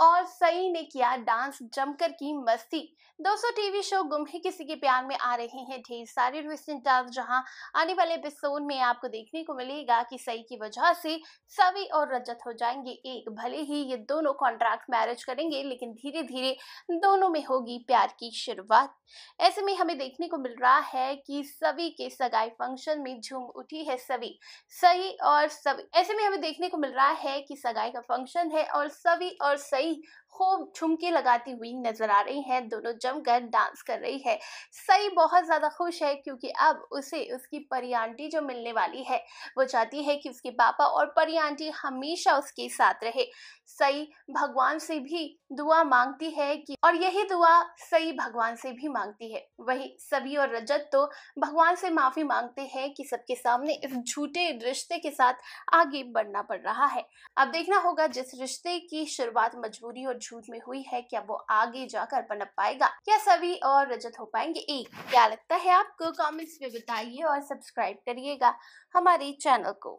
और सई ने किया डांस जमकर की मस्ती दोस्तों टीवी शो गुम ही किसी के प्यार में आ रहे हैं ढेर सारे रिसेंट डांस जहां आने वाले एपिसोड में आपको देखने को मिलेगा कि सई की वजह से सवि और रजत हो जाएंगे एक भले ही ये दोनों कॉन्ट्रैक्ट मैरिज करेंगे लेकिन धीरे धीरे दोनों में होगी प्यार की शुरुआत ऐसे में हमें देखने को मिल रहा है कि सभी के सगाई फंक्शन में झूम उठी है सभी सही और सभी ऐसे में हमें देखने को मिल रहा है कि सगाई का फंक्शन है और सभी और सई day खूब झुमके लगाती हुई नजर आ रही हैं दोनों जमकर डांस कर रही है सई बहुत ज़्यादा खुश है क्योंकि अब उसे उसकी परी आंटी जो मिलने वाली है वो चाहती है कि उसके पापा और परी आंटी हमेशा उसके साथ रहे सई भगवान से भी दुआ मांगती है कि और यही दुआ सई भगवान से भी मांगती है वही सभी और रजत तो भगवान से माफ़ी मांगते हैं कि सबके सामने इस झूठे रिश्ते के साथ आगे बढ़ना पड़ रहा है अब देखना होगा जिस रिश्ते की शुरुआत मजबूरी और छूट में हुई है क्या वो आगे जाकर पनप पाएगा क्या सभी और रजत हो पाएंगे एक क्या लगता है आपको कमेंट्स में बताइए और सब्सक्राइब करिएगा हमारे चैनल को